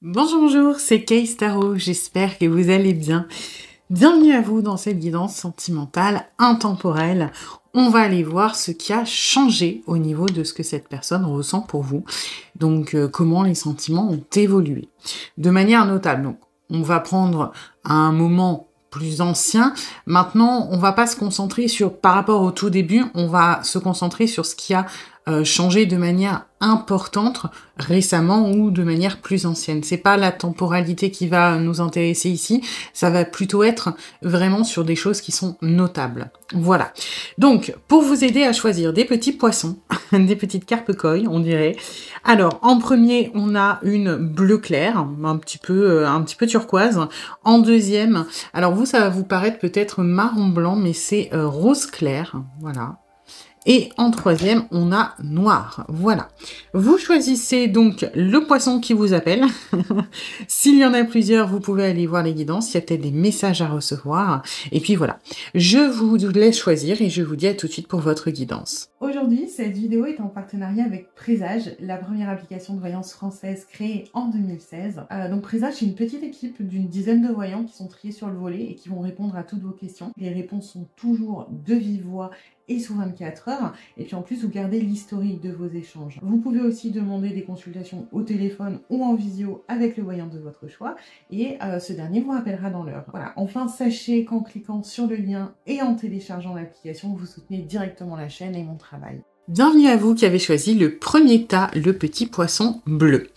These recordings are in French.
Bonjour, bonjour, c'est Kay Staro. j'espère que vous allez bien. Bienvenue à vous dans cette guidance sentimentale intemporelle. On va aller voir ce qui a changé au niveau de ce que cette personne ressent pour vous. Donc euh, comment les sentiments ont évolué de manière notable. Donc on va prendre un moment plus ancien. Maintenant, on va pas se concentrer sur par rapport au tout début, on va se concentrer sur ce qui a euh, changer de manière importante récemment ou de manière plus ancienne. C'est pas la temporalité qui va nous intéresser ici, ça va plutôt être vraiment sur des choses qui sont notables. Voilà. Donc, pour vous aider à choisir des petits poissons, des petites carpes on dirait. Alors, en premier, on a une bleu clair, un petit peu, euh, un petit peu turquoise. En deuxième, alors vous, ça va vous paraître peut-être marron blanc, mais c'est euh, rose clair. Voilà, et en troisième, on a noir. Voilà. Vous choisissez donc le poisson qui vous appelle. S'il y en a plusieurs, vous pouvez aller voir les guidances. Il y a peut-être des messages à recevoir. Et puis voilà. Je vous laisse choisir et je vous dis à tout de suite pour votre guidance. Aujourd'hui, cette vidéo est en partenariat avec Présage, la première application de voyance française créée en 2016. Euh, donc Présage, c'est une petite équipe d'une dizaine de voyants qui sont triés sur le volet et qui vont répondre à toutes vos questions. Les réponses sont toujours de vive voix et sous 24 heures. Et puis en plus, vous gardez l'historique de vos échanges. Vous pouvez aussi demander des consultations au téléphone ou en visio avec le voyant de votre choix. Et euh, ce dernier vous rappellera dans l'heure. Voilà. Enfin, sachez qu'en cliquant sur le lien et en téléchargeant l'application, vous soutenez directement la chaîne et mon travail. Bienvenue à vous qui avez choisi le premier tas, le petit poisson bleu.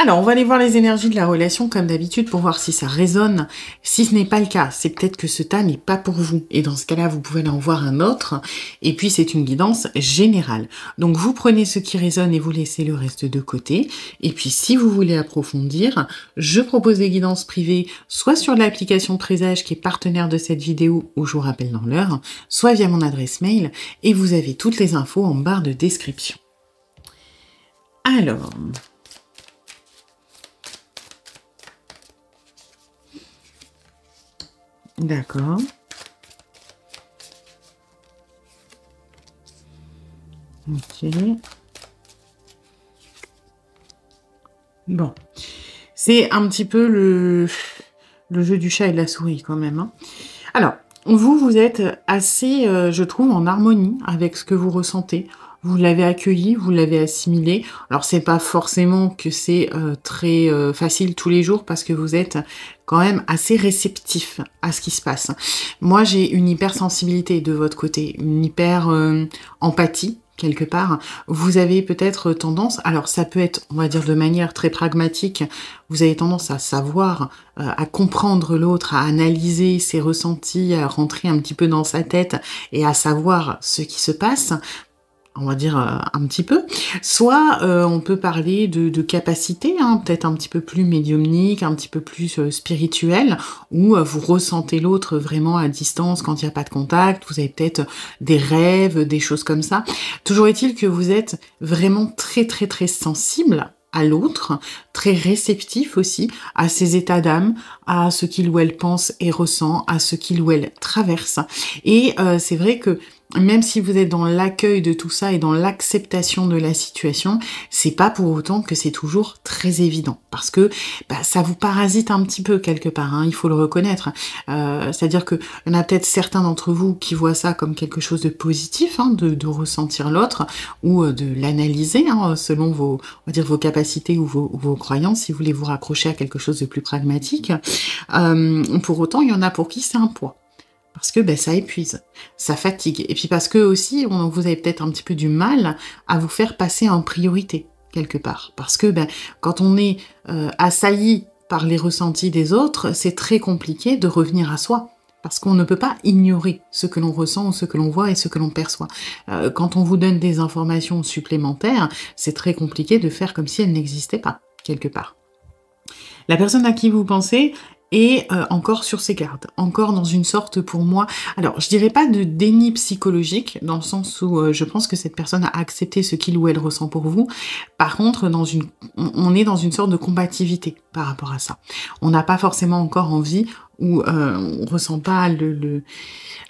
Alors, on va aller voir les énergies de la relation comme d'habitude pour voir si ça résonne. Si ce n'est pas le cas, c'est peut-être que ce tas n'est pas pour vous. Et dans ce cas-là, vous pouvez en voir un autre. Et puis, c'est une guidance générale. Donc, vous prenez ce qui résonne et vous laissez le reste de côté. Et puis, si vous voulez approfondir, je propose des guidances privées, soit sur l'application Présage qui est partenaire de cette vidéo ou je vous rappelle dans l'heure, soit via mon adresse mail. Et vous avez toutes les infos en barre de description. Alors, D'accord. Ok. Bon. C'est un petit peu le, le, jeu du chat et de la souris quand même. Hein. Alors, vous, vous êtes assez, euh, je trouve, en harmonie avec ce que vous ressentez vous l'avez accueilli, vous l'avez assimilé. Alors c'est pas forcément que c'est euh, très euh, facile tous les jours parce que vous êtes quand même assez réceptif à ce qui se passe. Moi j'ai une hypersensibilité de votre côté, une hyper euh, empathie quelque part, vous avez peut-être tendance, alors ça peut être, on va dire de manière très pragmatique, vous avez tendance à savoir, à comprendre l'autre, à analyser ses ressentis, à rentrer un petit peu dans sa tête et à savoir ce qui se passe on va dire euh, un petit peu, soit euh, on peut parler de, de capacité, hein, peut-être un petit peu plus médiumnique, un petit peu plus euh, spirituel, où vous ressentez l'autre vraiment à distance quand il n'y a pas de contact, vous avez peut-être des rêves, des choses comme ça. Toujours est-il que vous êtes vraiment très très très sensible à l'autre, très réceptif aussi à ses états d'âme, à ce qu'il ou elle pense et ressent, à ce qu'il ou elle traverse. Et c'est vrai que même si vous êtes dans l'accueil de tout ça et dans l'acceptation de la situation, c'est pas pour autant que c'est toujours très évident parce que bah, ça vous parasite un petit peu quelque part. Hein, il faut le reconnaître. Euh, c'est-à-dire que y en a peut-être certains d'entre vous qui voient ça comme quelque chose de positif, hein, de, de, ressentir l'autre ou euh, de l'analyser hein, selon vos, on va dire vos capacités ou vos, croyances. Si vous voulez vous raccrocher à quelque chose de plus pragmatique, euh, pour autant, il y en a pour qui c'est un poids parce que ben, ça épuise, ça fatigue. Et puis parce que aussi, on, vous avez peut-être un petit peu du mal à vous faire passer en priorité quelque part. Parce que ben, quand on est euh, assailli par les ressentis des autres, c'est très compliqué de revenir à soi. Parce qu'on ne peut pas ignorer ce que l'on ressent, ce que l'on voit et ce que l'on perçoit. Euh, quand on vous donne des informations supplémentaires, c'est très compliqué de faire comme si elles n'existaient pas, quelque part. La personne à qui vous pensez est euh, encore sur ses gardes, encore dans une sorte pour moi, alors je dirais pas de déni psychologique, dans le sens où euh, je pense que cette personne a accepté ce qu'il ou elle ressent pour vous, par contre dans une, on est dans une sorte de combativité par rapport à ça. On n'a pas forcément encore envie où euh, on ressent pas le, le...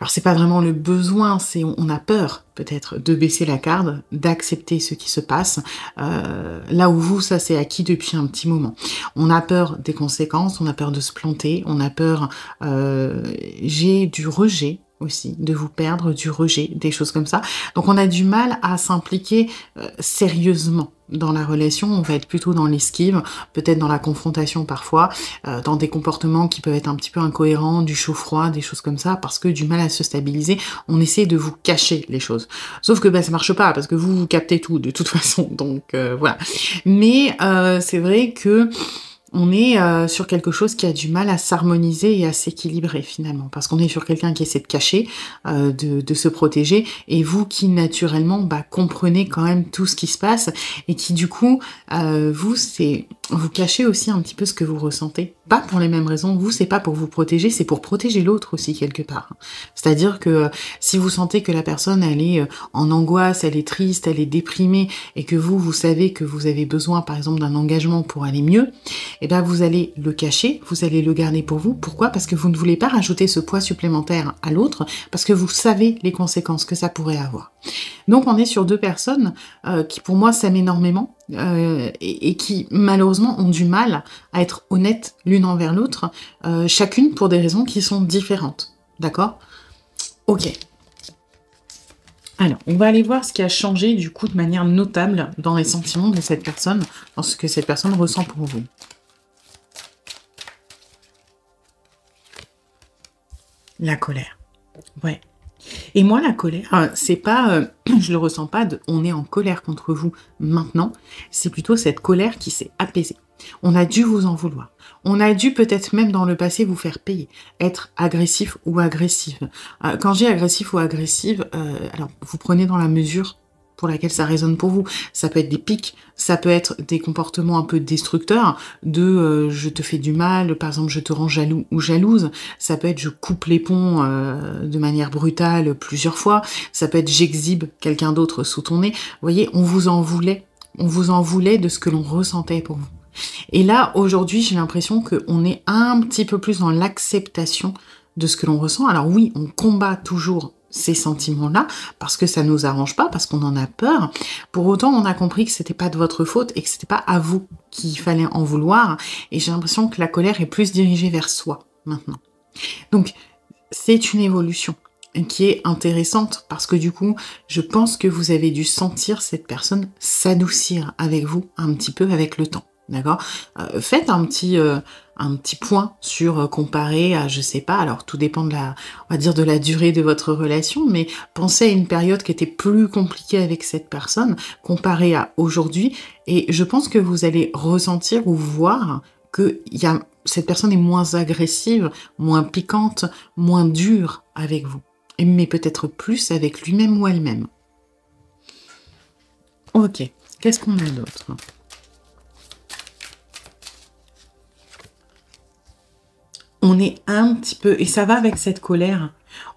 alors c'est pas vraiment le besoin, c'est on, a peur peut-être de baisser la carte, d'accepter ce qui se passe. Euh, là où vous, ça c'est acquis depuis un petit moment. On a peur des conséquences, on a peur de se planter, on a peur. Euh, j'ai du rejet aussi, de vous perdre, du rejet, des choses comme ça. Donc on a du mal à s'impliquer euh, sérieusement dans la relation, on va être plutôt dans l'esquive, peut-être dans la confrontation parfois, euh, dans des comportements qui peuvent être un petit peu incohérents, du chaud-froid, des choses comme ça, parce que du mal à se stabiliser, on essaie de vous cacher les choses. Sauf que bah, ça marche pas, parce que vous, vous captez tout de toute façon, donc euh, voilà. Mais c'est vrai que on est euh, sur quelque chose qui a du mal à s'harmoniser et à s'équilibrer finalement, parce qu'on est sur quelqu'un qui essaie de cacher, euh, de, se protéger, et vous qui naturellement bah, comprenez quand même tout ce qui se passe, et qui du coup, euh, vous, c'est vous cachez aussi un petit peu ce que vous ressentez pas pour les mêmes raisons vous, c'est pas pour vous protéger, c'est pour protéger l'autre aussi quelque part. C'est-à-dire que euh, si vous sentez que la personne elle est euh, en angoisse, elle est triste, elle est déprimée et que vous vous savez que vous avez besoin par exemple d'un engagement pour aller mieux, et eh ben vous allez le cacher, vous allez le garder pour vous. Pourquoi Parce que vous ne voulez pas rajouter ce poids supplémentaire à l'autre parce que vous savez les conséquences que ça pourrait avoir. Donc on est sur deux personnes euh, qui pour moi s'aiment énormément euh, et, qui malheureusement ont du mal à être honnêtes l'une envers l'autre, euh, chacune pour des raisons qui sont différentes. D'accord Ok. Alors, on va aller voir ce qui a changé du coup de manière notable dans les sentiments de cette personne, dans ce que cette personne ressent pour vous. La colère. Ouais. Et moi, la colère, euh, c'est pas, euh, je le ressens pas on est en colère contre vous maintenant, c'est plutôt cette colère qui s'est apaisée. On a dû vous en vouloir. On a dû peut-être même dans le passé vous faire payer, être agressif ou agressive. Euh, quand j'ai agressif ou agressive, alors vous prenez dans la mesure pour laquelle ça résonne pour vous. Ça peut être des pics, ça peut être des comportements un peu destructeurs de euh, je te fais du mal, par exemple je te rends jaloux ou jalouse. Ça peut être je coupe les ponts euh, de manière brutale plusieurs fois. Ça peut être j'exhibe quelqu'un d'autre sous ton nez. Vous voyez, on vous en voulait. On vous en voulait de ce que l'on ressentait pour vous. Et là, aujourd'hui, j'ai l'impression qu'on est un petit peu plus dans l'acceptation de ce que l'on ressent. Alors oui, on combat toujours ces sentiments-là parce que ça nous arrange pas, parce qu'on en a peur. Pour autant, on a compris que c'était pas de votre faute et que c'était pas à vous qu'il fallait en vouloir. Et j'ai l'impression que la colère est plus dirigée vers soi maintenant. Donc, c'est une évolution qui est intéressante parce que du coup, je pense que vous avez dû sentir cette personne s'adoucir avec vous un petit peu avec le temps. D'accord euh, Faites un petit... Euh, un petit point sur euh, comparer à, je sais pas, alors tout dépend de la, on va dire de la durée de votre relation, mais pensez à une période qui était plus compliquée avec cette personne comparée à aujourd'hui, et je pense que vous allez ressentir ou voir que cette personne est moins agressive, moins piquante, moins dure avec vous, mais peut-être plus avec lui-même ou elle-même. Ok, qu'est-ce qu'on a d'autre on est un petit peu, et ça va avec cette colère,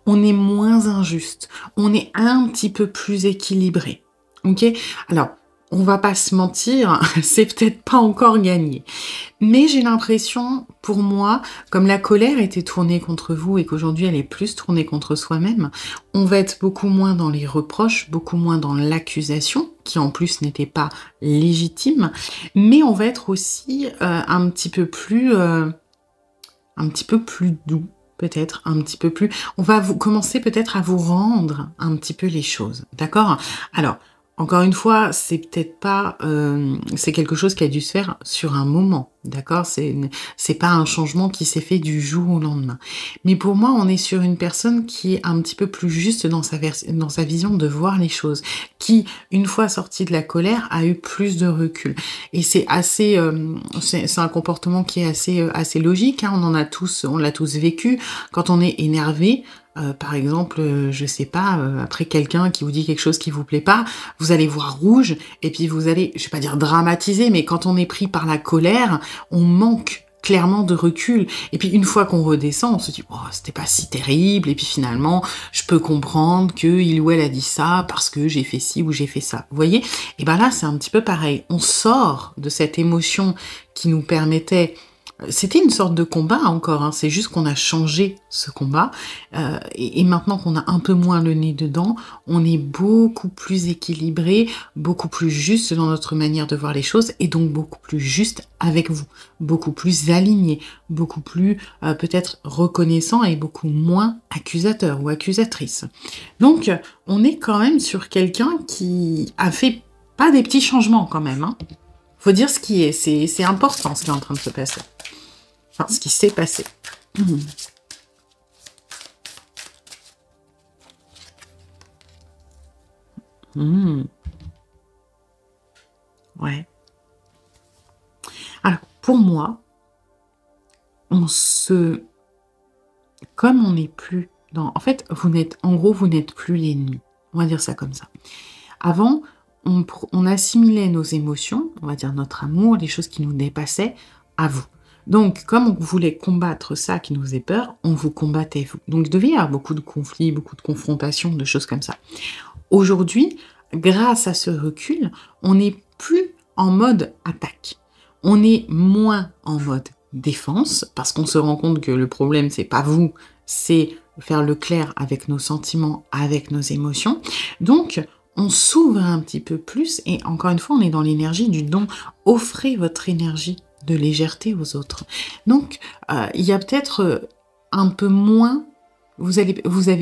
on est moins injuste, on est un petit peu plus équilibré. Ok Alors, on va pas se mentir, c'est peut-être pas encore gagné. Mais j'ai l'impression, pour moi, comme la colère était tournée contre vous et qu'aujourd'hui elle est plus tournée contre soi-même, on va être beaucoup moins dans les reproches, beaucoup moins dans l'accusation, qui en plus n'était pas légitime, mais on va être aussi euh, un petit peu plus... Euh, un petit peu plus doux, peut-être un petit peu plus. On va vous commencer peut-être à vous rendre un petit peu les choses, d'accord Alors, encore une fois, c'est peut-être pas, euh, c'est quelque chose qui a dû se faire sur un moment, d'accord C'est c'est pas un changement qui s'est fait du jour au lendemain. Mais pour moi, on est sur une personne qui est un petit peu plus juste dans sa dans sa vision de voir les choses, qui une fois sortie de la colère a eu plus de recul. Et c'est assez, euh, c'est un comportement qui est assez euh, assez logique. Hein. on en a tous, on l'a tous vécu. Quand on est énervé, euh, par exemple, euh, je sais pas, euh, après quelqu'un qui vous dit quelque chose qui vous plaît pas, vous allez voir rouge et puis vous allez, je vais pas dire dramatiser, mais quand on est pris par la colère, on manque clairement de recul. Et puis une fois qu'on redescend, on se dit, oh, c'était pas si terrible. Et puis finalement, je peux comprendre que il ou elle a dit ça parce que j'ai fait ci ou j'ai fait ça. Vous voyez Et ben là, c'est un petit peu pareil. On sort de cette émotion qui nous permettait c'était une sorte de combat encore, hein. c'est juste qu'on a changé ce combat. Euh, et, maintenant qu'on a un peu moins le nez dedans, on est beaucoup plus équilibré, beaucoup plus juste dans notre manière de voir les choses, et donc beaucoup plus juste avec vous, beaucoup plus aligné, beaucoup plus euh, peut-être reconnaissant et beaucoup moins accusateur ou accusatrice. Donc on est quand même sur quelqu'un qui a fait pas des petits changements quand même. Hein. faut dire ce qui est. C'est important ce qui est en train de se passer ce qui s'est passé. Hmm. Hmm. Ouais. Alors, pour moi, on se... Comme on n'est plus dans... En fait, vous n'êtes... En gros, vous n'êtes plus l'ennemi. On va dire ça comme ça. Avant, on assimilait nos émotions, on va dire notre amour, les choses qui nous dépassaient, à vous. Donc, comme on voulait combattre ça qui nous faisait peur, on vous combattait. Vous. Donc, il devait y avoir beaucoup de conflits, beaucoup de confrontations, de choses comme ça. Aujourd'hui, grâce à ce recul, on n'est plus en mode attaque. On est moins en mode défense parce qu'on se rend compte que le problème, c'est pas vous, c'est faire le clair avec nos sentiments, avec nos émotions. Donc, on s'ouvre un petit peu plus et encore une fois, on est dans l'énergie du don. Offrez votre énergie de légèreté aux autres. Donc, euh, il y a peut-être euh, un peu moins vous, avez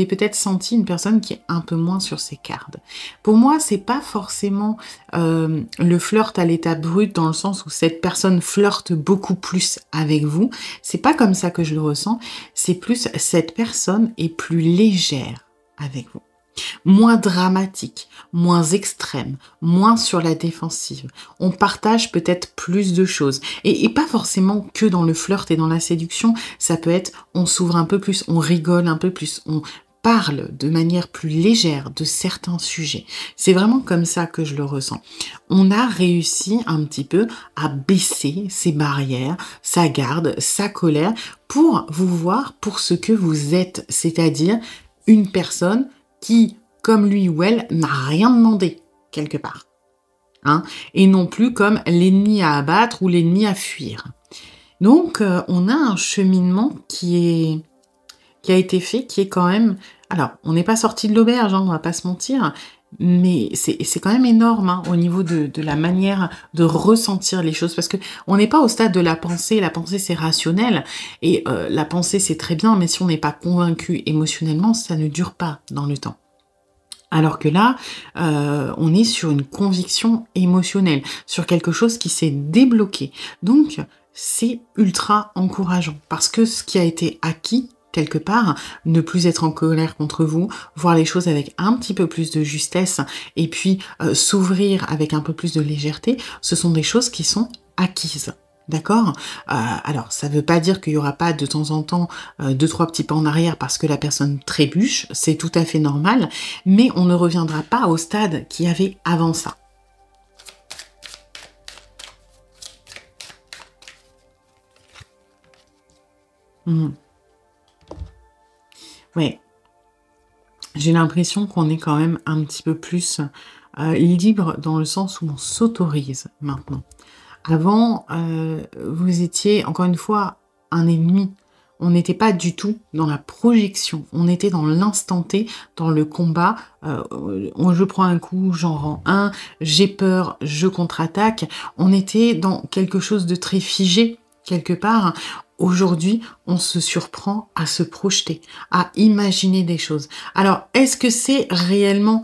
peut-être senti une personne qui est un peu moins sur ses cartes. Pour moi, c'est pas forcément euh, le flirt à l'état brut dans le sens où cette personne flirte beaucoup plus avec vous. C'est pas comme ça que je le ressens. C'est plus cette personne est plus légère avec vous moins dramatique, moins extrême, moins sur la défensive. On partage peut-être plus de choses. Et, pas forcément que dans le flirt et dans la séduction, ça peut être on s'ouvre un peu plus, on rigole un peu plus, on parle de manière plus légère de certains sujets. C'est vraiment comme ça que je le ressens. On a réussi un petit peu à baisser ses barrières, sa garde, sa colère, pour vous voir pour ce que vous êtes, c'est-à-dire une personne qui, comme lui ou elle, n'a rien demandé, quelque part. Hein et non plus comme l'ennemi à abattre ou l'ennemi à fuir. Donc, euh, on a un cheminement qui est qui a été fait, qui est quand même... Alors, on n'est pas sorti de l'auberge, hein, on ne va pas se mentir, mais c'est quand même énorme hein, au niveau de, de, la manière de ressentir les choses parce que on n'est pas au stade de la pensée. La pensée c'est rationnel et euh, la pensée c'est très bien, mais si on n'est pas convaincu émotionnellement, ça ne dure pas dans le temps. Alors que là, euh, on est sur une conviction émotionnelle, sur quelque chose qui s'est débloqué. Donc c'est ultra encourageant parce que ce qui a été acquis quelque part, ne plus être en colère contre vous, voir les choses avec un petit peu plus de justesse et puis euh, s'ouvrir avec un peu plus de légèreté, ce sont des choses qui sont acquises. D'accord euh, Alors, ça ne veut pas dire qu'il n'y aura pas de temps en temps euh, deux, trois petits pas en arrière parce que la personne trébuche, c'est tout à fait normal, mais on ne reviendra pas au stade qu'il y avait avant ça. Mmh mais j'ai l'impression qu'on est quand même un petit peu plus euh, libre dans le sens où on s'autorise maintenant. Avant, euh, vous étiez encore une fois un ennemi. On n'était pas du tout dans la projection, on était dans l'instant T, dans le combat. Euh, je prends un coup, j'en rends un, j'ai peur, je contre-attaque. On était dans quelque chose de très figé quelque part. Aujourd'hui, on se surprend à se projeter, à imaginer des choses. Alors, est-ce que c'est réellement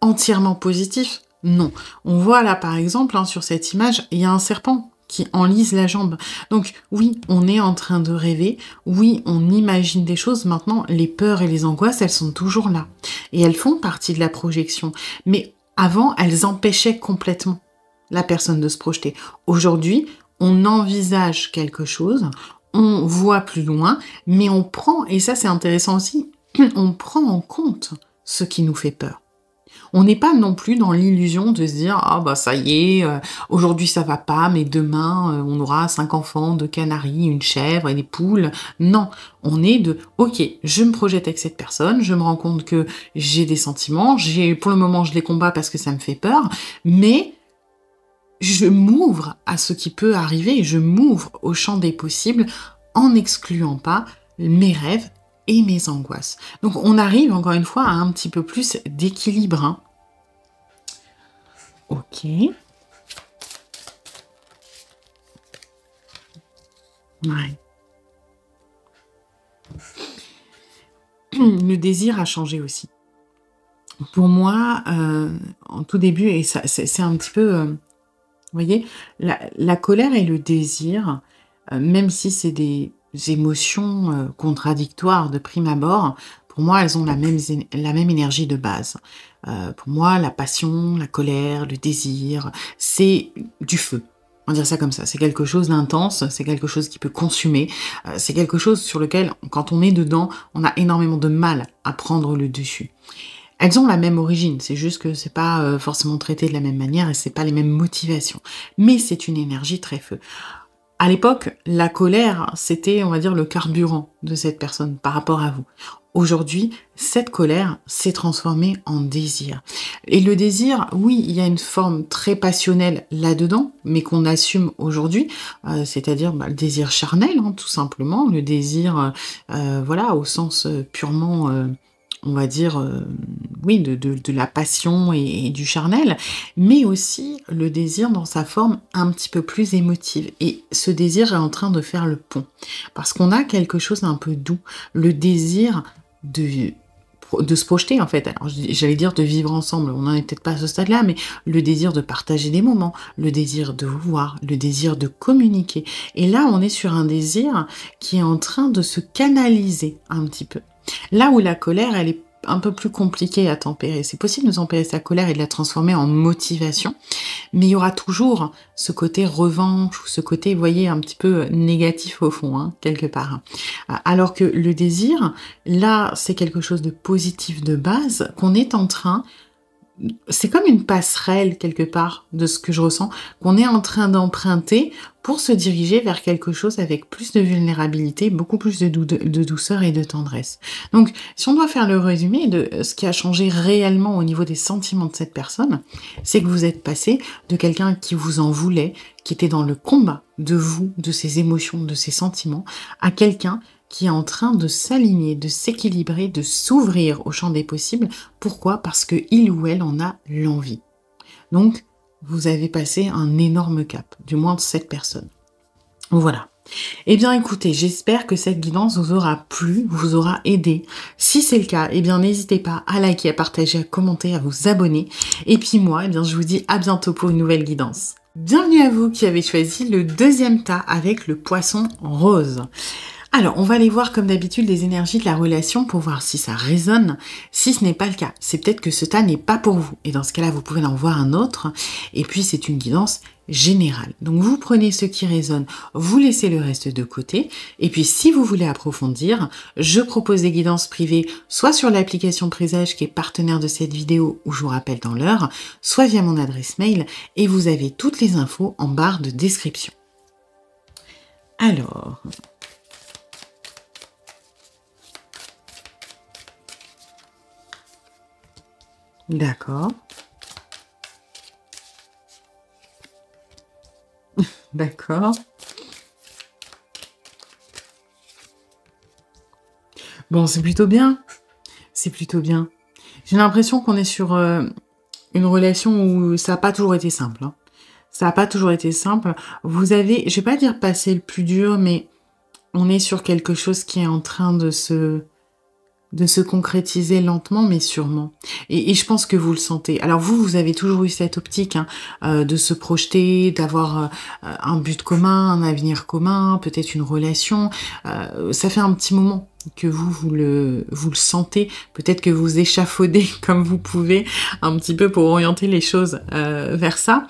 entièrement positif Non. On voit là, par exemple, hein, sur cette image, il y a un serpent qui enlise la jambe. Donc oui, on est en train de rêver, oui, on imagine des choses. Maintenant, les peurs et les angoisses, elles sont toujours là. Et elles font partie de la projection. Mais avant, elles empêchaient complètement la personne de se projeter. Aujourd'hui, on envisage quelque chose, on voit plus loin, mais on prend, et ça c'est intéressant aussi, on prend en compte ce qui nous fait peur. On n'est pas non plus dans l'illusion de se dire ah bah ça y est, euh, aujourd'hui ça va pas, mais demain euh, on aura cinq enfants, deux canaris, une chèvre et des poules. Non, on est de ok, je me projette avec cette personne, je me rends compte que j'ai des sentiments, j'ai pour le moment je les combats parce que ça me fait peur, mais je m'ouvre à ce qui peut arriver je m'ouvre au champ des possibles en n'excluant pas mes rêves et mes angoisses. Donc on arrive encore une fois à un petit peu plus d'équilibre. Hein. Ok. Ouais. Le désir a changé aussi. Pour moi, euh, en tout début, et c'est un petit peu... Euh, vous voyez, la, colère et le désir, euh, même si c'est des émotions euh, contradictoires de prime abord, pour moi, elles ont la même, la même énergie de base. Euh, pour moi, la passion, la colère, le désir, c'est du feu. On va dire ça comme ça. C'est quelque chose d'intense, c'est quelque chose qui peut consumer, c'est quelque chose sur lequel, quand on est dedans, on a énormément de mal à prendre le dessus. Elles ont la même origine, c'est juste que c'est pas euh, forcément traité de la même manière et c'est pas les mêmes motivations. Mais c'est une énergie très feu. À l'époque, la colère, c'était, on va dire, le carburant de cette personne par rapport à vous. Aujourd'hui, cette colère s'est transformée en désir. Et le désir, oui, il y a une forme très passionnelle là-dedans, mais qu'on assume aujourd'hui, euh, c'est-à-dire bah, le désir charnel, hein, tout simplement, le désir, euh, voilà, au sens purement on va dire, euh, oui, de, la passion et, du charnel, mais aussi le désir dans sa forme un petit peu plus émotive. Et ce désir est en train de faire le pont, parce qu'on a quelque chose d'un peu doux, le désir de de se projeter en fait. Alors j'allais dire de vivre ensemble, on n'en est peut-être pas à ce stade-là, mais le désir de partager des moments, le désir de voir, le désir de communiquer. Et là, on est sur un désir qui est en train de se canaliser un petit peu. Là où la colère, elle est un peu plus compliquée à tempérer. C'est possible de tempérer sa colère et de la transformer en motivation, mais il y aura toujours ce côté revanche ou ce côté, vous voyez, un petit peu négatif au fond, hein, quelque part. Alors que le désir, là, c'est quelque chose de positif de base qu'on est en train c'est comme une passerelle quelque part de ce que je ressens, qu'on est en train d'emprunter pour se diriger vers quelque chose avec plus de vulnérabilité, beaucoup plus de, douceur et de tendresse. Donc, si on doit faire le résumé de ce qui a changé réellement au niveau des sentiments de cette personne, c'est que vous êtes passé de quelqu'un qui vous en voulait, qui était dans le combat de vous, de ses émotions, de ses sentiments, à quelqu'un qui est en train de s'aligner, de s'équilibrer, de s'ouvrir au champ des possibles. Pourquoi Parce que il ou elle en a l'envie. Donc, vous avez passé un énorme cap, du moins de cette personne. Voilà. Eh bien écoutez, j'espère que cette guidance vous aura plu, vous aura aidé. Si c'est le cas, eh bien n'hésitez pas à liker, à partager, à commenter, à vous abonner. Et puis moi, eh bien je vous dis à bientôt pour une nouvelle guidance. Bienvenue à vous qui avez choisi le deuxième tas avec le poisson rose. Alors, on va aller voir comme d'habitude les énergies de la relation pour voir si ça résonne. Si ce n'est pas le cas, c'est peut-être que ce tas n'est pas pour vous. Et dans ce cas-là, vous pouvez en voir un autre. Et puis, c'est une guidance générale. Donc, vous prenez ce qui résonne, vous laissez le reste de côté. Et puis, si vous voulez approfondir, je propose des guidances privées, soit sur l'application Présage qui est partenaire de cette vidéo où je vous rappelle dans l'heure, soit via mon adresse mail. Et vous avez toutes les infos en barre de description. Alors, D'accord. D'accord. Bon, c'est plutôt bien. C'est plutôt bien. J'ai l'impression qu'on est sur euh, une relation où ça n'a pas toujours été simple. Hein. Ça n'a pas toujours été simple. Vous avez, je vais pas dire passer le plus dur, mais on est sur quelque chose qui est en train de se de se concrétiser lentement mais sûrement. Et, je pense que vous le sentez. Alors vous, vous avez toujours eu cette optique hein, euh, de se projeter, d'avoir euh, un but commun, un avenir commun, peut-être une relation. Euh, ça fait un petit moment que vous, vous le, vous le sentez, peut-être que vous échafaudez comme vous pouvez un petit peu pour orienter les choses vers ça.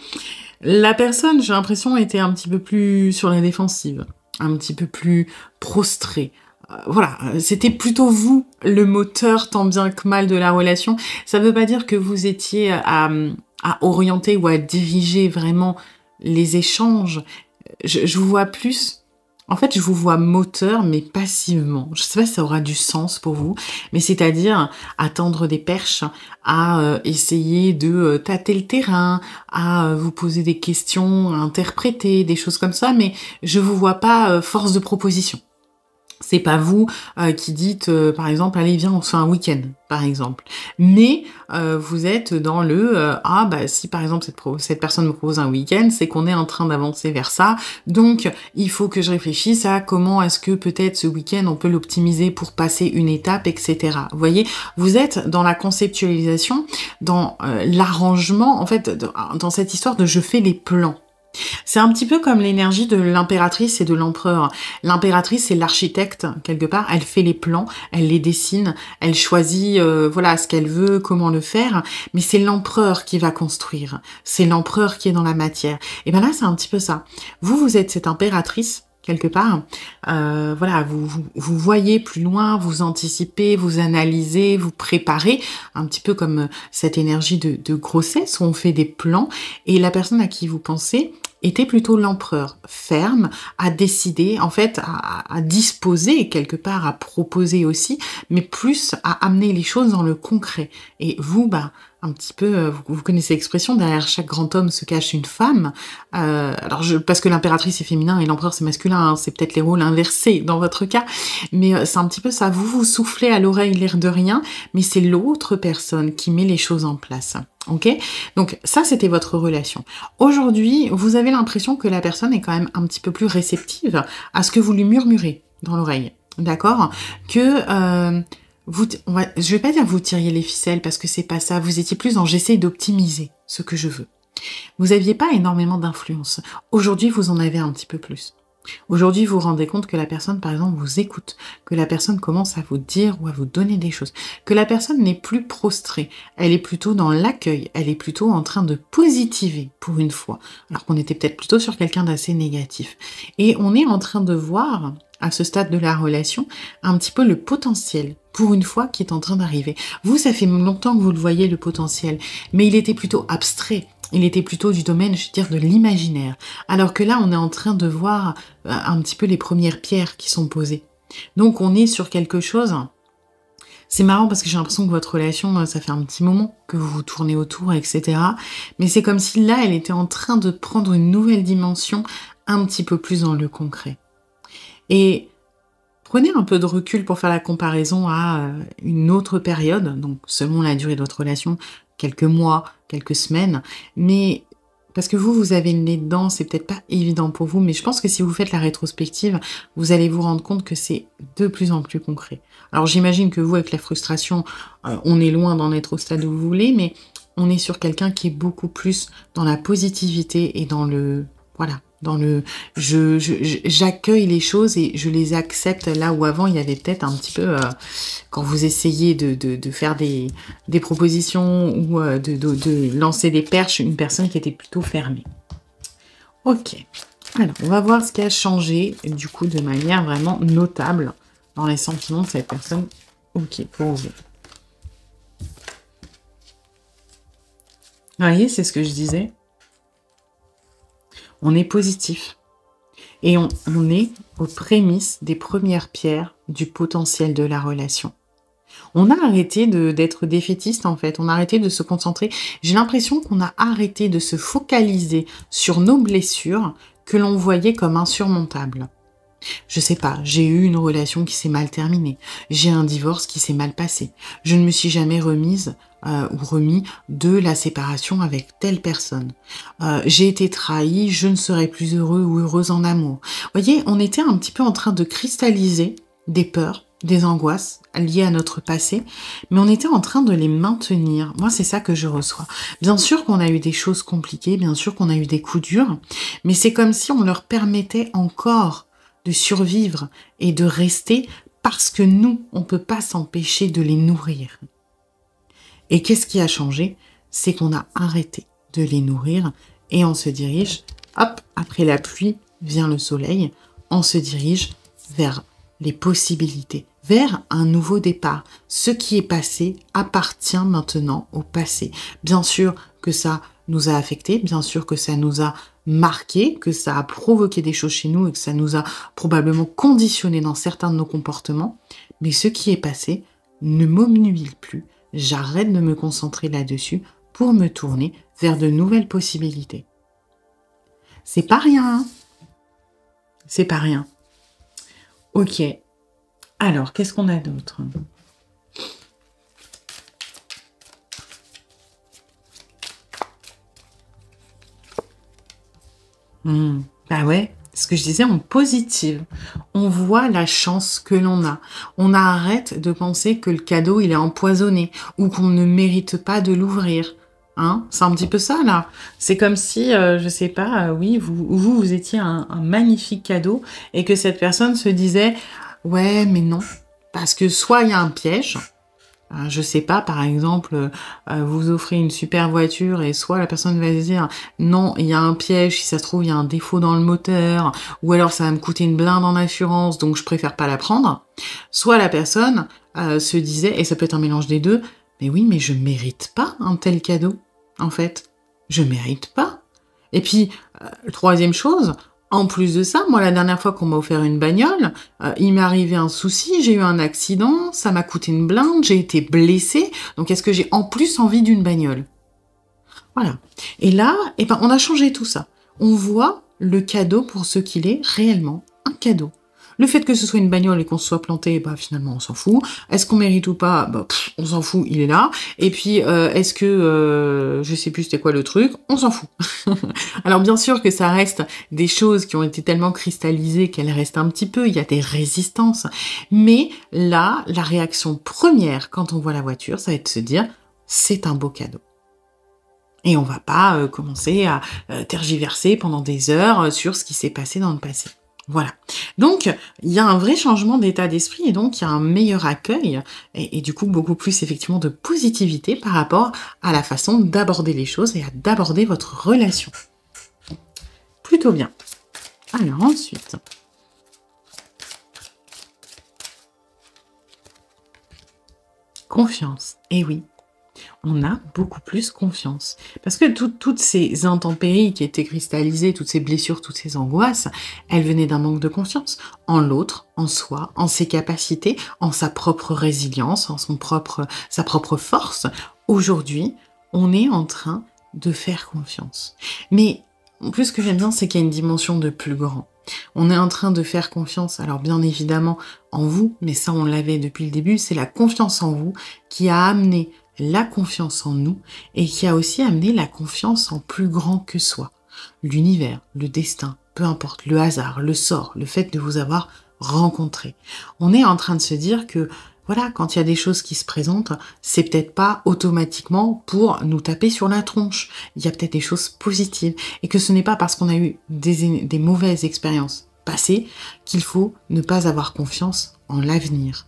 La personne, j'ai l'impression, était un petit peu plus sur la défensive, un petit peu plus prostrée, euh, voilà, euh, c'était plutôt vous le moteur tant bien que mal de la relation. Ça ne veut pas dire que vous étiez euh, à, orienter ou à diriger vraiment les échanges. Je, vous vois plus, en fait, je vous vois moteur, mais passivement. Je ne sais pas si ça aura du sens pour vous, mais c'est-à-dire attendre des perches, à essayer de tâter le terrain, à vous poser des questions, à interpréter, des choses comme ça, mais je vous vois pas force de proposition. C'est pas vous euh, qui dites, euh, par exemple, allez, viens, on fait un week-end, par exemple. Mais euh, vous êtes dans le ah bah si par exemple cette, cette personne me propose un week-end, c'est qu'on est en train d'avancer vers ça. Donc il faut que je réfléchisse à comment est-ce que peut-être ce week-end on peut l'optimiser pour passer une étape, etc. Vous voyez, vous êtes dans la conceptualisation, dans l'arrangement, en fait, dans cette histoire de je fais les plans. C'est un petit peu comme l'énergie de l'impératrice et de l'empereur. L'impératrice est l'architecte quelque part. Elle fait les plans, elle les dessine, elle choisit euh, voilà ce qu'elle veut, comment le faire. Mais c'est l'empereur qui va construire. C'est l'empereur qui est dans la matière. Et ben là c'est un petit peu ça. Vous vous êtes cette impératrice quelque part. Euh, voilà, vous, vous, voyez plus loin, vous anticipez, vous analysez, vous préparez, un petit peu comme cette énergie de, de grossesse où on fait des plans et la personne à qui vous pensez, était plutôt l'empereur ferme à décider, en fait, à, disposer quelque part, à proposer aussi, mais plus à amener les choses dans le concret. Et vous, bah, un petit peu, euh, vous, connaissez l'expression, derrière chaque grand homme se cache une femme. Euh, alors, je, parce que l'impératrice est féminin et l'empereur c'est masculin, hein, c'est peut-être les rôles inversés dans votre cas, mais euh, c'est un petit peu ça, vous vous soufflez à l'oreille l'air de rien, mais c'est l'autre personne qui met les choses en place. Ok Donc ça, c'était votre relation. Aujourd'hui, vous avez l'impression que la personne est quand même un petit peu plus réceptive à ce que vous lui murmurez dans l'oreille. D'accord Que... Je ne je vais pas dire vous tiriez les ficelles parce que c'est pas ça. Vous étiez plus dans j'essaye d'optimiser ce que je veux. Vous n'aviez pas énormément d'influence. Aujourd'hui, vous en avez un petit peu plus. Aujourd'hui, vous vous rendez compte que la personne, par exemple, vous écoute, que la personne commence à vous dire ou à vous donner des choses, que la personne n'est plus prostrée, elle est plutôt dans l'accueil, elle est plutôt en train de positiver pour une fois, alors qu'on était peut-être plutôt sur quelqu'un d'assez négatif. Et on est en train de voir, à ce stade de la relation, un petit peu le potentiel pour une fois qui est en train d'arriver. Vous, ça fait longtemps que vous le voyez, le potentiel, mais il était plutôt abstrait il était plutôt du domaine, je veux dire, de l'imaginaire. Alors que là, on est en train de voir euh, un petit peu les premières pierres qui sont posées. Donc on est sur quelque chose. C'est marrant parce que j'ai l'impression que votre relation, euh, ça fait un petit moment que vous vous tournez autour, etc. Mais c'est comme si là, elle était en train de prendre une nouvelle dimension un petit peu plus dans le concret. Et prenez un peu de recul pour faire la comparaison à euh, une autre période, donc selon la durée de votre relation, quelques mois, quelques semaines, mais parce que vous, vous avez le nez dedans, c'est peut-être pas évident pour vous, mais je pense que si vous faites la rétrospective, vous allez vous rendre compte que c'est de plus en plus concret. Alors j'imagine que vous, avec la frustration, euh, on est loin d'en être au stade où vous voulez, mais on est sur quelqu'un qui est beaucoup plus dans la positivité et dans le... Voilà, dans le j'accueille les choses et je les accepte là où avant il y avait peut-être un petit peu euh, quand vous essayez de, faire des, propositions ou euh, de, lancer des perches une personne qui était plutôt fermée ok alors on va voir ce qui a changé du coup de manière vraiment notable dans les sentiments de cette personne ok pour vous vous voyez c'est ce que je disais on est positif. Et on, est aux prémices des premières pierres du potentiel de la relation. On a arrêté d'être défaitiste en fait, on a arrêté de se concentrer. J'ai l'impression qu'on a arrêté de se focaliser sur nos blessures que l'on voyait comme insurmontables. Je sais pas, j'ai eu une relation qui s'est mal terminée, j'ai un divorce qui s'est mal passé, je ne me suis jamais remise euh, ou remis de la séparation avec telle personne. Euh, j'ai été trahi, je ne serai plus heureux ou heureuse en amour. Vous voyez, on était un petit peu en train de cristalliser des peurs, des angoisses liées à notre passé, mais on était en train de les maintenir. Moi, c'est ça que je reçois. Bien sûr qu'on a eu des choses compliquées, bien sûr qu'on a eu des coups durs, mais c'est comme si on leur permettait encore de survivre et de rester parce que nous, on ne peut pas s'empêcher de les nourrir. Et qu'est-ce qui a changé C'est qu'on a arrêté de les nourrir et on se dirige, hop, après la pluie vient le soleil, on se dirige vers les possibilités, vers un nouveau départ. Ce qui est passé appartient maintenant au passé. Bien sûr que ça nous a affecté. bien sûr que ça nous a marqué, que ça a provoqué des choses chez nous et que ça nous a probablement conditionné dans certains de nos comportements. Mais ce qui est passé ne m'obnubile plus. J'arrête de me concentrer là-dessus pour me tourner vers de nouvelles possibilités. C'est pas rien. Hein. C'est pas rien. Ok. Alors, qu'est-ce qu'on a d'autre Hmm. Bah ouais, ce que je disais en positive. On voit la chance que l'on a. On arrête de penser que le cadeau il est empoisonné ou qu'on ne mérite pas de l'ouvrir. Hein c'est un petit peu ça là. C'est comme si, euh, je sais pas, euh, oui, vous, vous, vous étiez un magnifique cadeau et que cette personne se disait, ouais, mais non, parce que soit il y a un piège, euh, je sais pas, par exemple, euh, vous offrez une super voiture et soit la personne va se dire non, il y a un piège, si ça se trouve, il y a un défaut dans le moteur, ou alors ça va me coûter une blinde en assurance, donc je préfère pas la prendre. Soit la personne euh, se disait, et ça peut être un mélange des deux, mais oui, mais je mérite pas un tel cadeau, en fait. Je mérite pas. Et puis, troisième chose, en plus de ça, moi, la dernière fois qu'on m'a offert une bagnole, euh, il m'est arrivé un souci, j'ai eu un accident, ça m'a coûté une blinde, j'ai été blessée. Donc, est-ce que j'ai en plus envie d'une bagnole Voilà. Et là, eh ben, on a changé tout ça. On voit le cadeau pour ce qu'il est réellement, un cadeau. Le fait que ce soit une bagnole et qu'on se soit planté, bah finalement on s'en fout. Est-ce qu'on mérite ou pas Bah on s'en fout, il est là. Et puis euh, est-ce que euh, je sais plus c'était quoi le truc On s'en fout. Alors bien sûr que ça reste des choses qui ont été tellement cristallisées qu'elles restent un petit peu. Il y a des résistances, mais là la réaction première quand on voit la voiture, ça va être de se dire c'est un beau cadeau. Et on va pas euh, commencer à euh, tergiverser pendant des heures sur ce qui s'est passé dans le passé. Voilà. Donc, il y a un vrai changement d'état d'esprit et donc il y a un meilleur accueil et, du coup beaucoup plus effectivement de positivité par rapport à la façon d'aborder les choses et à d'aborder votre relation. Plutôt bien. Alors ensuite. Confiance. Eh oui, on a beaucoup plus confiance. Parce que toutes ces intempéries qui étaient cristallisées, toutes ces blessures, toutes ces angoisses, elles venaient d'un manque de confiance en l'autre, en soi, en ses capacités, en sa propre résilience, en son propre, sa propre force. Aujourd'hui, on est en train de faire confiance. Mais plus ce que j'aime bien, c'est qu'il y a une dimension de plus grand. On est en train de faire confiance, alors bien évidemment en vous, mais ça on l'avait depuis le début, c'est la confiance en vous qui a amené la confiance en nous et qui a aussi amené la confiance en plus grand que soi, l'univers, le destin, peu importe, le hasard, le sort, le fait de vous avoir rencontré. On est en train de se dire que voilà, quand il y a des choses qui se présentent, c'est peut-être pas automatiquement pour nous taper sur la tronche. Il y a peut-être des choses positives et que ce n'est pas parce qu'on a eu des, des mauvaises expériences passées qu'il faut ne pas avoir confiance en l'avenir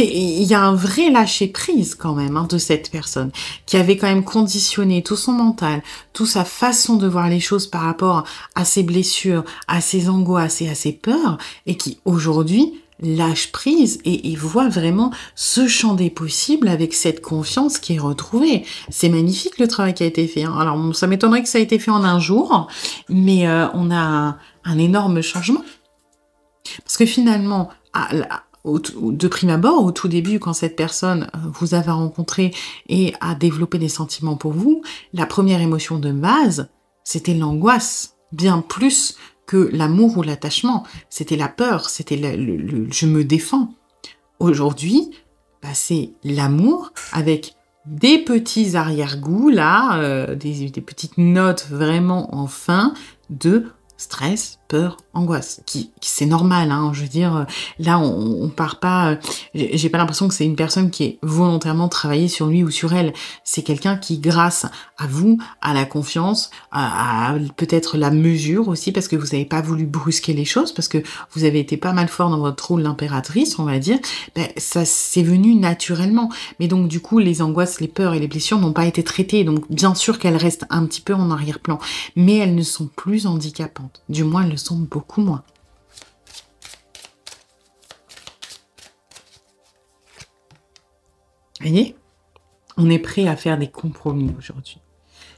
il y a un vrai lâcher prise quand même hein, de cette personne qui avait quand même conditionné tout son mental, toute sa façon de voir les choses par rapport à ses blessures, à ses angoisses et à ses peurs, et qui aujourd'hui lâche prise et, voit vraiment ce champ des possibles avec cette confiance qui est retrouvée. C'est magnifique le travail qui a été fait. Hein. Alors ça m'étonnerait que ça ait été fait en un jour, mais euh, on a un, énorme changement. Parce que finalement, de prime abord, au tout début, quand cette personne euh, vous avait rencontré et a développé des sentiments pour vous, la première émotion de base, c'était l'angoisse, bien plus que l'amour ou l'attachement. C'était la peur, c'était le, je me défends. Aujourd'hui, bah, c'est l'amour avec des petits arrière-goûts, là, euh, des, des petites notes vraiment en fin de stress, peur, angoisse, qui, c'est normal. Hein, je veux dire, là, on, part pas. Euh, j'ai pas l'impression que c'est une personne qui est volontairement travaillée sur lui ou sur elle. C'est quelqu'un qui, grâce à vous, à la confiance, à, peut-être la mesure aussi, parce que vous n'avez pas voulu brusquer les choses, parce que vous avez été pas mal fort dans votre rôle d'impératrice, on va dire. Ben, ça, c'est venu naturellement. Mais donc, du coup, les angoisses, les peurs et les blessures n'ont pas été traitées. Donc, bien sûr qu'elles restent un petit peu en arrière-plan, mais elles ne sont plus handicapantes. Du moins, elles le beaucoup moins. Vous voyez On est prêt à faire des compromis aujourd'hui.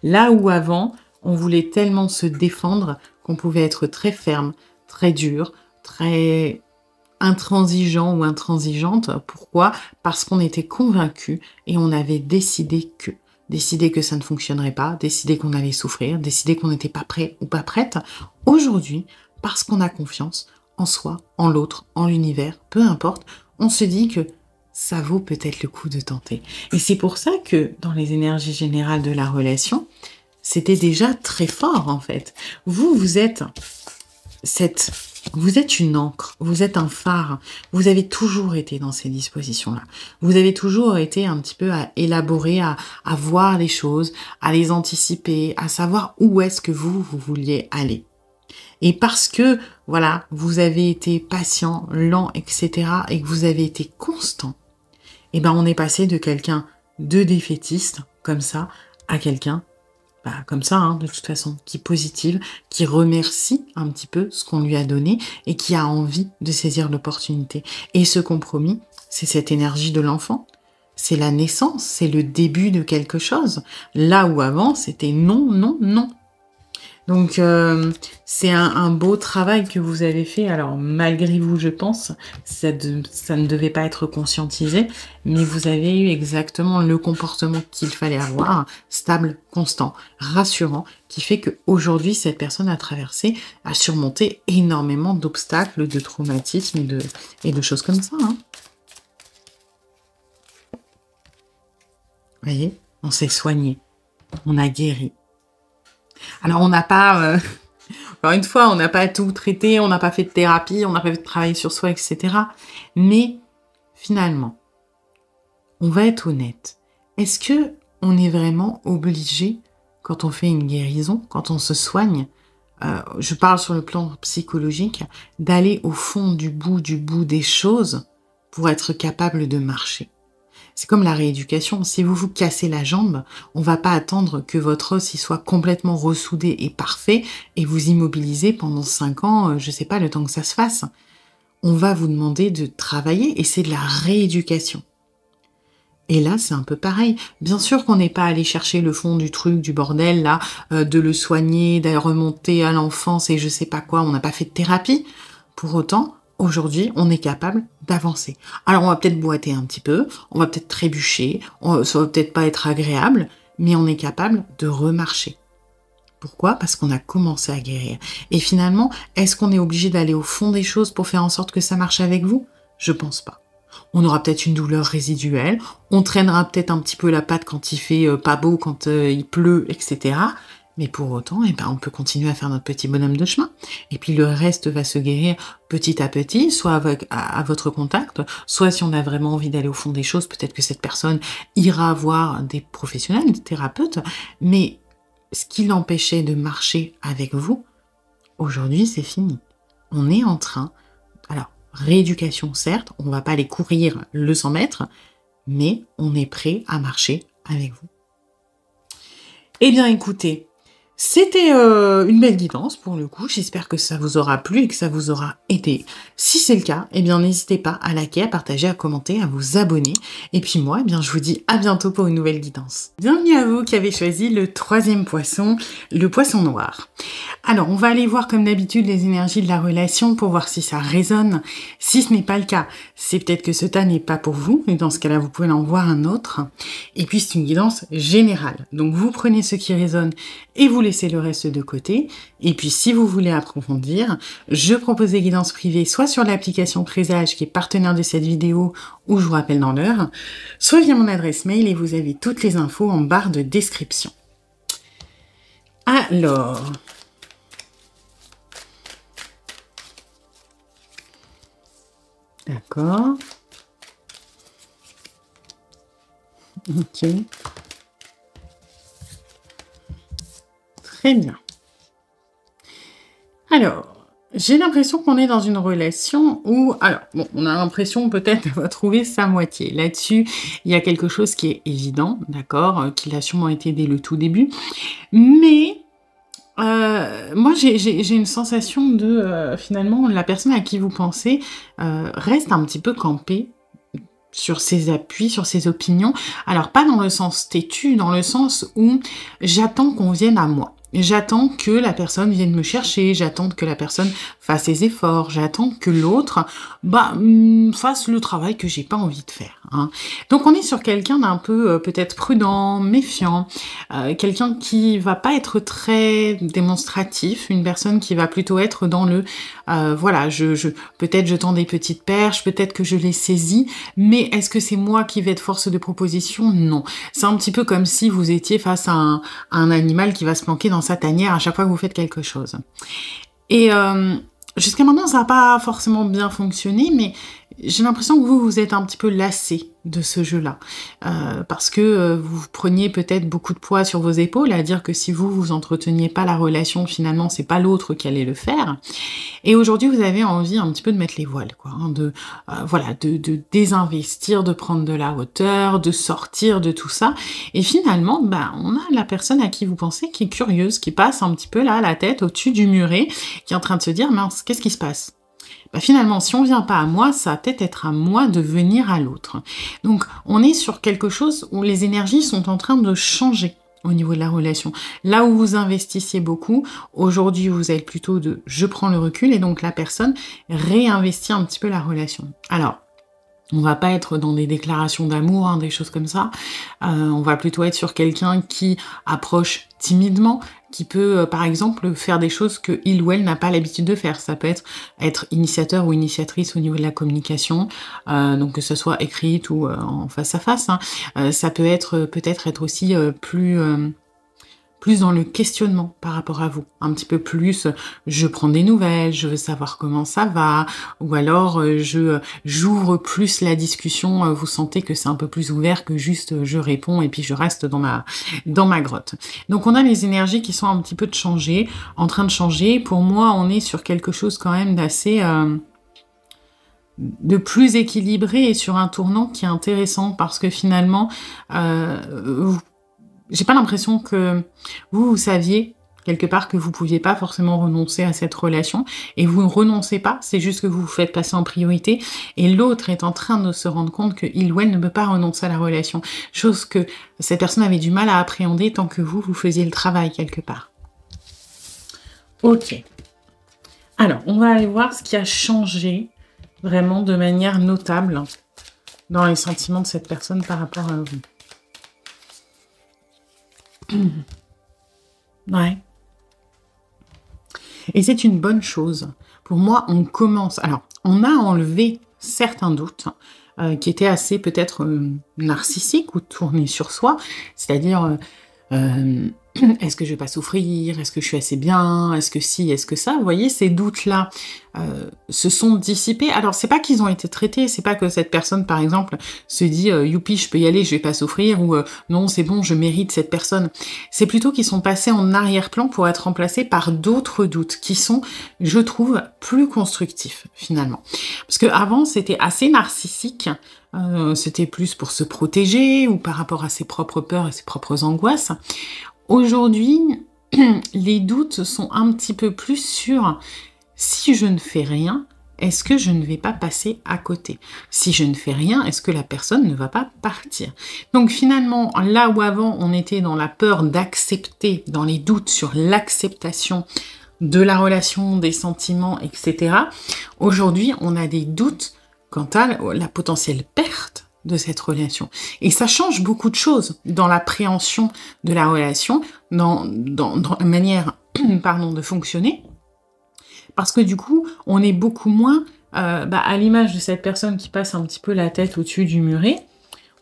Là où avant, on voulait tellement se défendre qu'on pouvait être très ferme, très dur, très intransigeant ou intransigeante. Pourquoi Parce qu'on était convaincu et on avait décidé que décider que ça ne fonctionnerait pas, décider qu'on allait souffrir, décider qu'on n'était pas prêt ou pas prête. Aujourd'hui, parce qu'on a confiance en soi, en l'autre, en l'univers, peu importe, on se dit que ça vaut peut-être le coup de tenter. Et c'est pour ça que dans les énergies générales de la relation, c'était déjà très fort en fait. Vous, vous êtes cette vous êtes une encre, vous êtes un phare, vous avez toujours été dans ces dispositions-là. Vous avez toujours été un petit peu à élaborer, à, voir les choses, à les anticiper, à savoir où est-ce que vous, vous vouliez aller. Et parce que, voilà, vous avez été patient, lent, etc., et que vous avez été constant, eh ben, on est passé de quelqu'un de défaitiste, comme ça, à quelqu'un bah, comme ça, hein, de toute façon, qui est positive, qui remercie un petit peu ce qu'on lui a donné et qui a envie de saisir l'opportunité. Et ce compromis, c'est cette énergie de l'enfant. C'est la naissance, c'est le début de quelque chose. Là où avant, c'était non, non, non. Donc euh, c'est un, beau travail que vous avez fait. Alors malgré vous, je pense, ça, ne devait pas être conscientisé, mais vous avez eu exactement le comportement qu'il fallait avoir, stable, constant, rassurant, qui fait aujourd'hui cette personne a traversé, a surmonté énormément d'obstacles, de traumatismes et de, choses comme ça. Vous hein. voyez, on s'est soigné, on a guéri, alors, on n'a pas, euh, encore une fois, on n'a pas tout traité, on n'a pas fait de thérapie, on n'a pas fait de travail sur soi, etc. Mais finalement, on va être honnête. Est-ce que on est vraiment obligé, quand on fait une guérison, quand on se soigne, euh, je parle sur le plan psychologique, d'aller au fond du bout du bout des choses pour être capable de marcher c'est comme la rééducation. Si vous vous cassez la jambe, on va pas attendre que votre os y soit complètement ressoudé et parfait et vous immobiliser pendant cinq ans, euh, je sais pas, le temps que ça se fasse. On va vous demander de travailler et c'est de la rééducation. Et là, c'est un peu pareil. Bien sûr qu'on n'est pas allé chercher le fond du truc, du bordel, là, euh, de le soigner, d'aller remonter à l'enfance et je sais pas quoi, on n'a pas fait de thérapie. Pour autant, aujourd'hui, on est capable d'avancer. Alors, on va peut-être boiter un petit peu, on va peut-être trébucher, on, ça va peut-être pas être agréable, mais on est capable de remarcher. Pourquoi Parce qu'on a commencé à guérir. Et finalement, est-ce qu'on est obligé d'aller au fond des choses pour faire en sorte que ça marche avec vous Je pense pas. On aura peut-être une douleur résiduelle, on traînera peut-être un petit peu la patte quand il fait euh, pas beau, quand euh, il pleut, etc. Mais pour autant, eh ben, on peut continuer à faire notre petit bonhomme de chemin. Et puis le reste va se guérir petit à petit, soit à, votre contact, soit si on a vraiment envie d'aller au fond des choses, peut-être que cette personne ira voir des professionnels, des thérapeutes. Mais ce qui l'empêchait de marcher avec vous, aujourd'hui c'est fini. On est en train, alors rééducation certes, on ne va pas aller courir le 100 mètres, mais on est prêt à marcher avec vous. Eh bien écoutez, c'était euh, une belle guidance pour le coup, j'espère que ça vous aura plu et que ça vous aura aidé. Si c'est le cas, eh bien n'hésitez pas à liker, à partager, à commenter, à vous abonner. Et puis moi, eh bien je vous dis à bientôt pour une nouvelle guidance. Bienvenue à vous qui avez choisi le troisième poisson, le poisson noir. Alors, on va aller voir comme d'habitude les énergies de la relation pour voir si ça résonne. Si ce n'est pas le cas, c'est peut-être que ce tas n'est pas pour vous, mais dans ce cas-là, vous pouvez en voir un autre. Et puis, c'est une guidance générale. Donc, vous prenez ce qui résonne et vous laissez le reste de côté. Et puis, si vous voulez approfondir, je propose des guidances privées, soit sur l'application Présage qui est partenaire de cette vidéo, ou je vous rappelle dans l'heure, soit via mon adresse mail, et vous avez toutes les infos en barre de description. Alors, D'accord. Ok. Très bien. Alors, j'ai l'impression qu'on est dans une relation où, alors, bon, on a l'impression peut-être d'avoir trouver sa moitié. Là-dessus, il y a quelque chose qui est évident, d'accord, euh, qu'il a sûrement été dès le tout début. Mais euh, moi, j'ai une sensation de euh, finalement la personne à qui vous pensez euh, reste un petit peu campée sur ses appuis, sur ses opinions. Alors pas dans le sens têtu, dans le sens où j'attends qu'on vienne à moi. J'attends que la personne vienne me chercher, j'attends que la personne fasse ses efforts, j'attends que l'autre bah, mm, fasse le travail que j'ai pas envie de faire. Hein. Donc on est sur quelqu'un d'un peu euh, peut-être prudent, méfiant, euh, quelqu'un qui va pas être très démonstratif, une personne qui va plutôt être dans le euh, voilà, je, peut-être je tends des petites perches, peut-être que je les saisis, mais est-ce que c'est moi qui vais être force de proposition Non. C'est un petit peu comme si vous étiez face à un, un, animal qui va se planquer dans sa tanière à chaque fois que vous faites quelque chose. Et Jusqu'à maintenant, ça n'a pas forcément bien fonctionné, mais j'ai l'impression que vous, vous êtes un petit peu lassé de ce jeu-là, euh, parce que euh, vous preniez peut-être beaucoup de poids sur vos épaules, à dire que si vous, vous entreteniez pas la relation, finalement, c'est pas l'autre qui allait le faire. Et aujourd'hui, vous avez envie un petit peu de mettre les voiles, quoi, hein, de, euh, voilà, de, désinvestir, de prendre de la hauteur, de sortir de tout ça. Et finalement, bah, on a la personne à qui vous pensez qui est curieuse, qui passe un petit peu là, la tête au-dessus du muret, qui est en train de se dire, mince, qu'est-ce qui se passe bah, finalement, si on ne vient pas à moi, ça va peut-être être à moi de venir à l'autre. Donc, on est sur quelque chose où les énergies sont en train de changer au niveau de la relation. Là où vous investissiez beaucoup, aujourd'hui vous êtes plutôt de je prends le recul et donc la personne réinvestit un petit peu la relation. Alors, on va pas être dans des déclarations d'amour, hein, des choses comme ça. Euh, on va plutôt être sur quelqu'un qui approche timidement, qui peut euh, par exemple faire des choses que il ou elle n'a pas l'habitude de faire. Ça peut être être initiateur ou initiatrice au niveau de la communication, euh, donc que ce soit écrite ou euh, en face à face. Hein. ça peut être peut-être être aussi plus plus dans le questionnement par rapport à vous. Un petit peu plus, euh, je prends des nouvelles, je veux savoir comment ça va, ou alors euh, je euh, j'ouvre plus la discussion. Vous sentez que c'est un peu plus ouvert que juste je réponds et puis je reste dans ma dans ma grotte. Donc on a les énergies qui sont un petit peu de changer, en train de changer. Pour moi, on est sur quelque chose quand même d'assez de plus équilibré et sur un tournant qui est intéressant parce que finalement, euh, vous j'ai pas l'impression que vous, vous saviez quelque part que vous pouviez pas forcément renoncer à cette relation et vous ne renoncez pas, c'est juste que vous vous faites passer en priorité et l'autre est en train de se rendre compte que il ou elle ne peut pas renoncer à la relation, chose que cette personne avait du mal à appréhender tant que vous, vous faisiez le travail quelque part. Ok. Alors, on va aller voir ce qui a changé vraiment de manière notable dans les sentiments de cette personne par rapport à vous. Mhm. ouais. Et c'est une bonne chose. Pour moi, on commence. Alors, on a enlevé certains doutes euh, qui étaient assez peut-être euh, narcissiques ou tournés sur soi, c'est-à-dire euh, est-ce que je vais pas souffrir Est-ce que je suis assez bien Est-ce que si Est-ce que ça Vous voyez, ces doutes-là euh, se sont dissipés. Alors, c'est pas qu'ils ont été traités, c'est pas que cette personne, par exemple, se dit euh, youpi, je peux y aller, je vais pas souffrir, ou euh, non, c'est bon, je mérite cette personne. C'est plutôt qu'ils sont passés en arrière-plan pour être remplacés par d'autres doutes qui sont, je trouve, plus constructifs finalement. Parce que avant, c'était assez narcissique. c'était plus pour se protéger ou par rapport à ses propres peurs et ses propres angoisses. Aujourd'hui, les doutes sont un petit peu plus sur si je ne fais rien, est-ce que je ne vais pas passer à côté Si je ne fais rien, est-ce que la personne ne va pas partir Donc finalement, là où avant on était dans la peur d'accepter, dans les doutes sur l'acceptation de la relation, des sentiments, etc., aujourd'hui on a des doutes quant à la potentielle perte de cette relation. Et ça change beaucoup de choses dans l'appréhension de la relation, dans, dans, la manière pardon, de fonctionner, parce que du coup, on est beaucoup moins, euh, bah, à l'image de cette personne qui passe un petit peu la tête au-dessus du muret,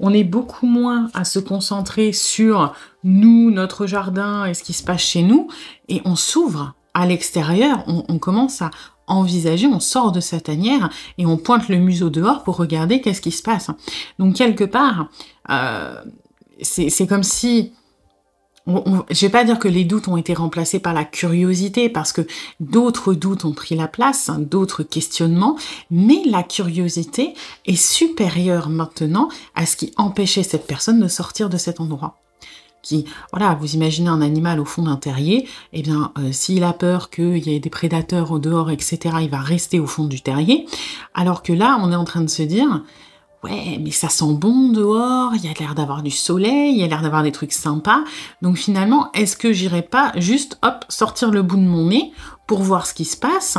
on est beaucoup moins à se concentrer sur nous, notre jardin et ce qui se passe chez nous, et on s'ouvre à l'extérieur, on, on, commence à envisager, on sort de sa tanière et on pointe le museau dehors pour regarder qu'est-ce qui se passe. Donc quelque part, euh, c'est comme si... On, on, je vais pas dire que les doutes ont été remplacés par la curiosité, parce que d'autres doutes ont pris la place, hein, d'autres questionnements, mais la curiosité est supérieure maintenant à ce qui empêchait cette personne de sortir de cet endroit qui, voilà, vous imaginez un animal au fond d'un terrier, et eh bien, euh, s'il a peur qu'il y ait des prédateurs au dehors, etc., il va rester au fond du terrier. Alors que là, on est en train de se dire, ouais, mais ça sent bon dehors, il y a l'air d'avoir du soleil, il y a l'air d'avoir des trucs sympas. Donc finalement, est-ce que j'irai pas juste, hop, sortir le bout de mon nez pour voir ce qui se passe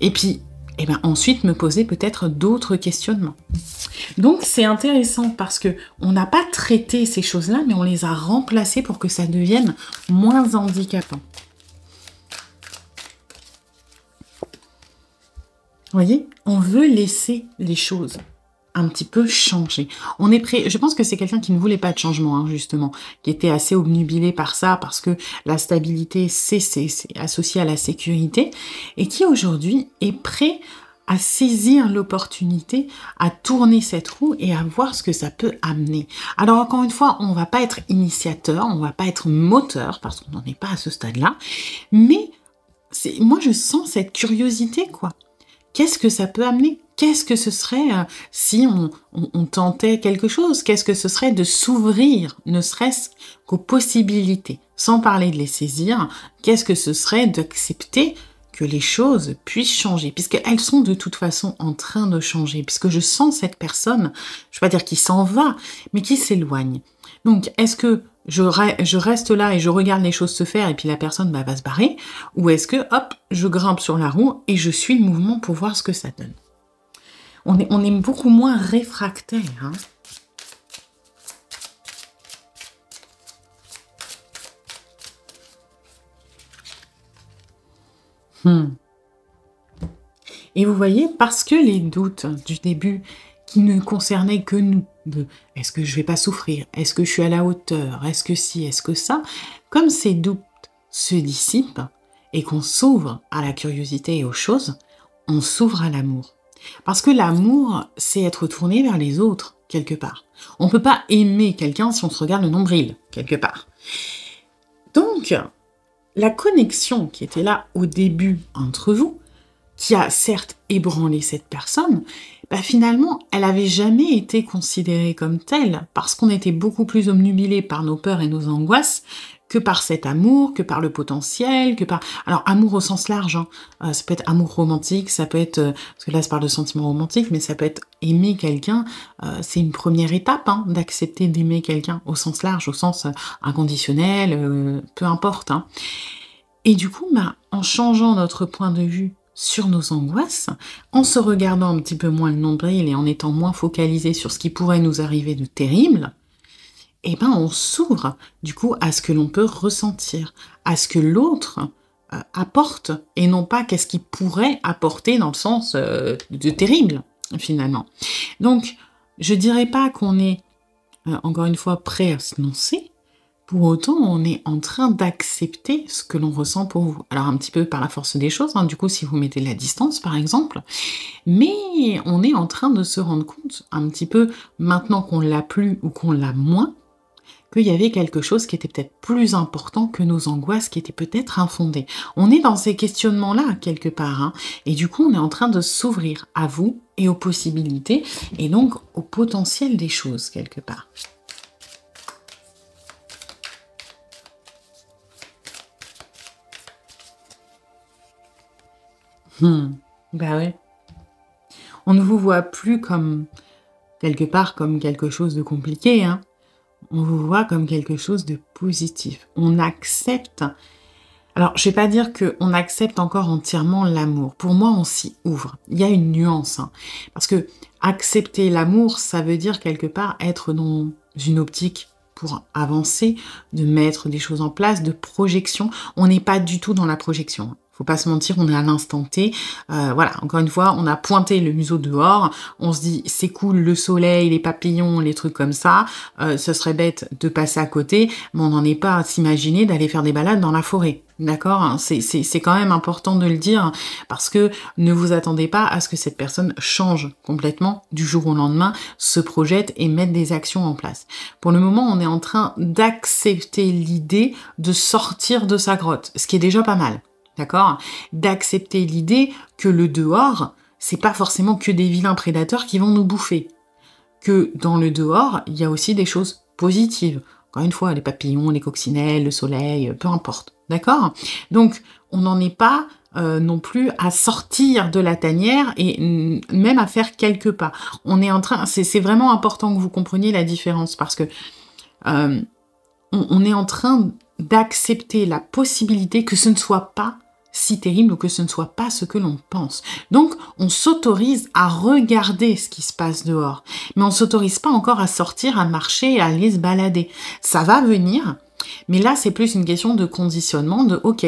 Et puis, et eh bien ensuite me poser peut-être d'autres questionnements. Donc c'est intéressant parce que on n'a pas traité ces choses-là, mais on les a remplacées pour que ça devienne moins handicapant. Vous voyez, on veut laisser les choses un petit peu changé. On est prêt. Je pense que c'est quelqu'un qui ne voulait pas de changement, hein, justement, qui était assez obnubilé par ça, parce que la stabilité, c'est associé à la sécurité, et qui aujourd'hui est prêt à saisir l'opportunité, à tourner cette roue et à voir ce que ça peut amener. Alors encore une fois, on va pas être initiateur, on va pas être moteur parce qu'on n'en est pas à ce stade-là, mais moi je sens cette curiosité quoi qu'est-ce que ça peut amener Qu'est-ce que ce serait euh, si on, tentait quelque chose Qu'est-ce que ce serait de s'ouvrir, ne serait-ce qu'aux possibilités, sans parler de les saisir Qu'est-ce que ce serait d'accepter que les choses puissent changer, puisqu'elles sont de toute façon en train de changer, puisque je sens cette personne, je ne vais pas dire qui s'en va, mais qui s'éloigne. Donc, est-ce que je, reste là et je regarde les choses se faire et puis la personne bah, va se barrer Ou est-ce que, hop, je grimpe sur la roue et je suis le mouvement pour voir ce que ça donne on est, beaucoup moins réfractaire. Hein. Hmm. Et vous voyez, parce que les doutes du début qui ne concernaient que nous de est-ce que je vais pas souffrir, est-ce que je suis à la hauteur, est-ce que si, est-ce que ça, comme ces doutes se dissipent et qu'on s'ouvre à la curiosité et aux choses, on s'ouvre à l'amour. Parce que l'amour, c'est être tourné vers les autres, quelque part. On ne peut pas aimer quelqu'un si on se regarde le nombril, quelque part. Donc, la connexion qui était là au début entre vous, qui a certes ébranlé cette personne, bah finalement, elle avait jamais été considérée comme telle, parce qu'on était beaucoup plus omnubilé par nos peurs et nos angoisses que par cet amour, que par le potentiel, que par... Alors, amour au sens large, hein. Euh, ça peut être amour romantique, ça peut être... Euh, parce que là, ça parle de sentiment romantique, mais ça peut être aimer quelqu'un, euh, c'est une première étape hein, d'accepter d'aimer quelqu'un au sens large, au sens inconditionnel, peu importe. Hein. Et du coup, bah, en changeant notre point de vue sur nos angoisses, en se regardant un petit peu moins le nombril et en étant moins focalisé sur ce qui pourrait nous arriver de terrible, eh ben on s'ouvre du coup à ce que l'on peut ressentir, à ce que l'autre euh, apporte et non pas qu'est-ce qu'il pourrait apporter dans le sens euh, de terrible finalement. Donc je dirais pas qu'on est euh, encore une fois prêt à se lancer, pour autant, on est en train d'accepter ce que l'on ressent pour vous. Alors un petit peu par la force des choses, hein. du coup, si vous mettez la distance, par exemple, mais on est en train de se rendre compte, un petit peu maintenant qu'on l'a plus ou qu'on l'a moins, qu'il y avait quelque chose qui était peut-être plus important que nos angoisses qui étaient peut-être infondées. On est dans ces questionnements-là, quelque part, hein. et du coup, on est en train de s'ouvrir à vous et aux possibilités, et donc au potentiel des choses, quelque part. Hmm. Bah ouais. On ne vous voit plus comme quelque part comme quelque chose de compliqué. Hein. On vous voit comme quelque chose de positif. On accepte. Alors, je vais pas dire que on accepte encore entièrement l'amour. Pour moi, on s'y ouvre. Il y a une nuance, hein. parce que accepter l'amour, ça veut dire quelque part être dans une optique pour avancer, de mettre des choses en place, de projection. On n'est pas du tout dans la projection. Faut pas se mentir, on est à l'instant T. Euh, voilà, encore une fois, on a pointé le museau dehors. On se dit, c'est cool, le soleil, les papillons, les trucs comme ça. Euh, ce serait bête de passer à côté, mais on n'en est pas à s'imaginer d'aller faire des balades dans la forêt. D'accord hein, C'est quand même important de le dire parce que ne vous attendez pas à ce que cette personne change complètement du jour au lendemain, se projette et mette des actions en place. Pour le moment, on est en train d'accepter l'idée de sortir de sa grotte, ce qui est déjà pas mal d'accord D'accepter l'idée que le dehors, c'est pas forcément que des vilains prédateurs qui vont nous bouffer. Que dans le dehors, il y a aussi des choses positives. Encore une fois, les papillons, les coccinelles, le soleil, peu importe, d'accord Donc, on n'en est pas euh, non plus à sortir de la tanière et même à faire quelques pas. On est en train, c'est vraiment important que vous compreniez la différence parce que euh, on est en train d'accepter la possibilité que ce ne soit pas si terrible ou que ce ne soit pas ce que l'on pense. Donc, on s'autorise à regarder ce qui se passe dehors, mais on s'autorise pas encore à sortir, à marcher, à aller se balader. Ça va venir, mais là, c'est plus une question de conditionnement, de OK,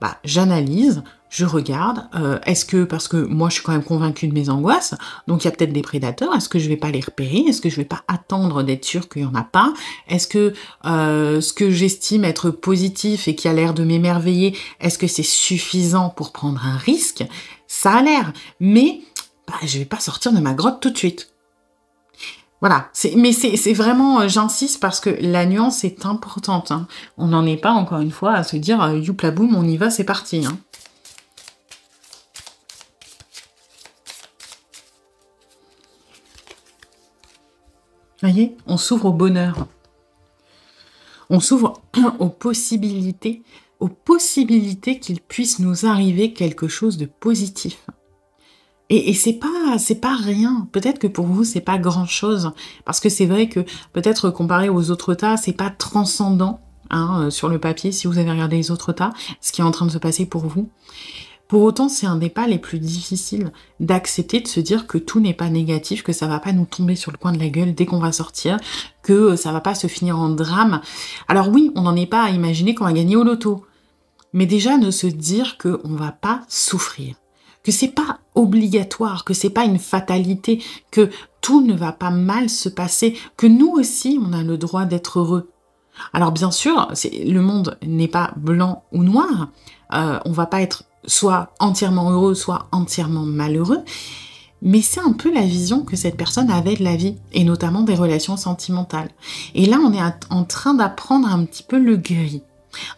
bah, j'analyse, je regarde, euh, est-ce que, parce que moi je suis quand même convaincue de mes angoisses, donc il y a peut-être des prédateurs, est-ce que je vais pas les repérer, est-ce que je vais pas attendre d'être sûr qu'il n'y en a pas, est-ce que euh, ce que j'estime être positif et qui a l'air de m'émerveiller, est-ce que c'est suffisant pour prendre un risque Ça a l'air, mais bah, je vais pas sortir de ma grotte tout de suite. Voilà, mais c'est vraiment, euh, j'insiste parce que la nuance est importante. Hein. On n'en est pas encore une fois à se dire, youpla boum, on y va, c'est parti. Hein. voyez, on s'ouvre au bonheur. On s'ouvre aux possibilités, aux possibilités qu'il puisse nous arriver quelque chose de positif. Et, c'est pas, c'est pas rien. Peut-être que pour vous, c'est pas grand chose. Parce que c'est vrai que peut-être comparé aux autres tas, c'est pas transcendant, hein, euh, sur le papier, si vous avez regardé les autres tas, ce qui est en train de se passer pour vous. Pour autant, c'est un des pas les plus difficiles d'accepter, de se dire que tout n'est pas négatif, que ça va pas nous tomber sur le coin de la gueule dès qu'on va sortir, que euh, ça va pas se finir en drame. Alors oui, on n'en est pas à imaginer qu'on va gagner au loto. Mais déjà, ne se dire qu'on va pas souffrir, que c'est pas obligatoire, que c'est pas une fatalité, que tout ne va pas mal se passer, que nous aussi, on a le droit d'être heureux. Alors bien sûr, le monde n'est pas blanc ou noir, euh, on va pas être soit entièrement heureux, soit entièrement malheureux. Mais c'est un peu la vision que cette personne avait de la vie, et notamment des relations sentimentales. Et là, on est en train d'apprendre un petit peu le gris.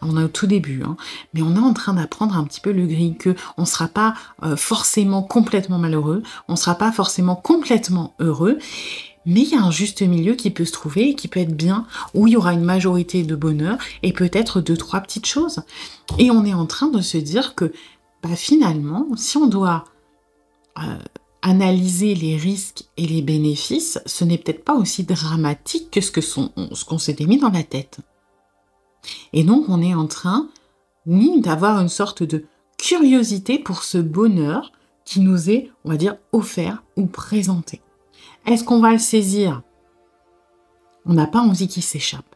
On est au tout début, hein. mais on est en train d'apprendre un petit peu le gris, que on ne sera pas euh, forcément complètement malheureux, on ne sera pas forcément complètement heureux, mais il y a un juste milieu qui peut se trouver et qui peut être bien, où il y aura une majorité de bonheur et peut-être deux, trois petites choses. Et on est en train de se dire que bah, finalement, si on doit euh, analyser les risques et les bénéfices, ce n'est peut-être pas aussi dramatique que ce qu'on s'est s'était mis dans la tête. Et donc on est en train, d'avoir une sorte de curiosité pour ce bonheur qui nous est, on va dire, offert ou présenté. Est-ce qu'on va le saisir On n'a pas envie qu'il s'échappe.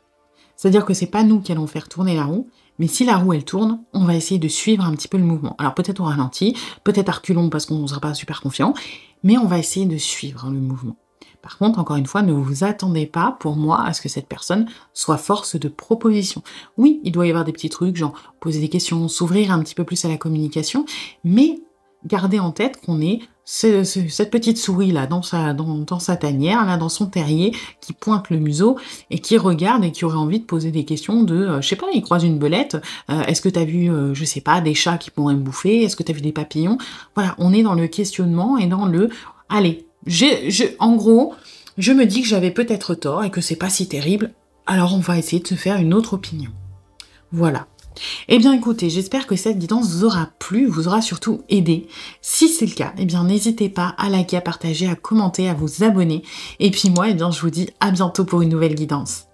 C'est-à-dire que c'est pas nous qui allons faire tourner la roue, mais si la roue elle tourne, on va essayer de suivre un petit peu le mouvement. Alors peut-être au ralenti, peut-être à reculons parce qu'on ne sera pas super confiant, mais on va essayer de suivre le mouvement. Par contre, encore une fois, ne vous attendez pas pour moi à ce que cette personne soit force de proposition. Oui, il doit y avoir des petits trucs, genre poser des questions, s'ouvrir un petit peu plus à la communication, mais gardez en tête qu'on est cette petite souris là dans sa, dans, sa tanière, là dans son terrier, qui pointe le museau et qui regarde et qui aurait envie de poser des questions de, euh, je sais pas, il croise une belette, euh, est-ce que t'as vu, euh, je sais pas, des chats qui pourraient me bouffer, est-ce que t'as vu des papillons Voilà, on est dans le questionnement et dans le, allez, j'ai, en gros, je me dis que j'avais peut-être tort et que c'est pas si terrible, alors on va essayer de se faire une autre opinion. Voilà. Eh bien écoutez, j'espère que cette guidance vous aura plu, vous aura surtout aidé. Si c'est le cas, eh bien n'hésitez pas à liker, à partager, à commenter, à vous abonner. Et puis moi, eh bien je vous dis à bientôt pour une nouvelle guidance.